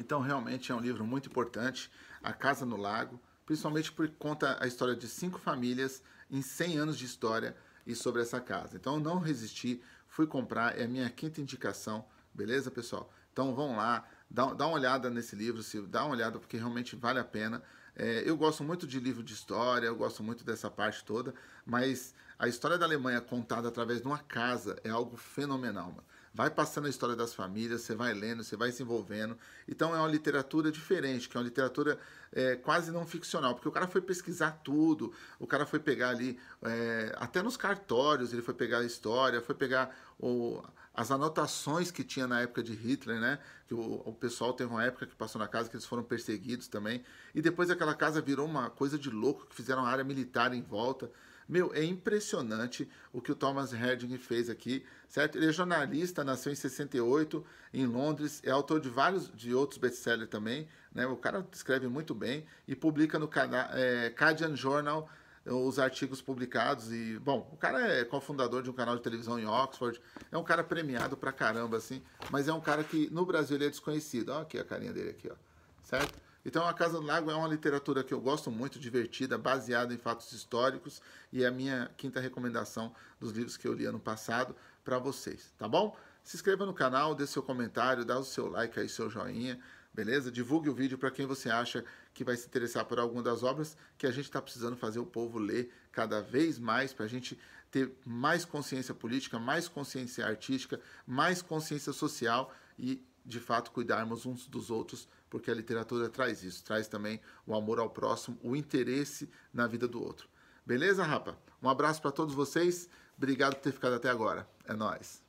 Então, realmente é um livro muito importante, A Casa no Lago, principalmente porque conta a história de cinco famílias em 100 anos de história e sobre essa casa. Então, não resisti, fui comprar, é a minha quinta indicação, beleza, pessoal? Então, vão lá, dá, dá uma olhada nesse livro, se dá uma olhada, porque realmente vale a pena. É, eu gosto muito de livro de história, eu gosto muito dessa parte toda, mas a história da Alemanha contada através de uma casa é algo fenomenal, mano vai passando a história das famílias, você vai lendo, você vai se envolvendo. Então é uma literatura diferente, que é uma literatura é, quase não ficcional, porque o cara foi pesquisar tudo, o cara foi pegar ali, é, até nos cartórios, ele foi pegar a história, foi pegar o, as anotações que tinha na época de Hitler, né? Que o, o, pessoal teve uma época que passou na casa que eles foram perseguidos também. E depois aquela casa virou uma coisa de louco, que fizeram uma área militar em volta. Meu, é impressionante o que o Thomas Herding fez aqui, certo? Ele é jornalista, nasceu em 68 em Londres, é autor de vários de outros best-sellers também, né? O cara escreve muito bem e publica no canal é, Cadian Journal eh, os artigos publicados e bom, o cara é cofundador de um canal de televisão em Oxford, é um cara premiado pra caramba assim, mas é um cara que no Brasil ele é desconhecido. Olha aqui a carinha dele aqui, ó certo? Então, A Casa do Lago é uma literatura que eu gosto muito, divertida, baseada em fatos históricos e é a minha quinta recomendação dos livros que eu li ano passado para vocês, tá bom? Se inscreva no canal, dê seu comentário, dá o seu like aí, seu joinha, beleza? Divulgue o vídeo para quem você acha que vai se interessar por alguma das obras que a gente está precisando fazer o povo ler cada vez mais para a gente ter mais consciência política, mais consciência artística, mais consciência social e de fato cuidarmos uns dos outros, porque a literatura traz isso, traz também o amor ao próximo, o interesse na vida do outro. Beleza, rapa? Um abraço para todos vocês. Obrigado por ter ficado até agora. É nós.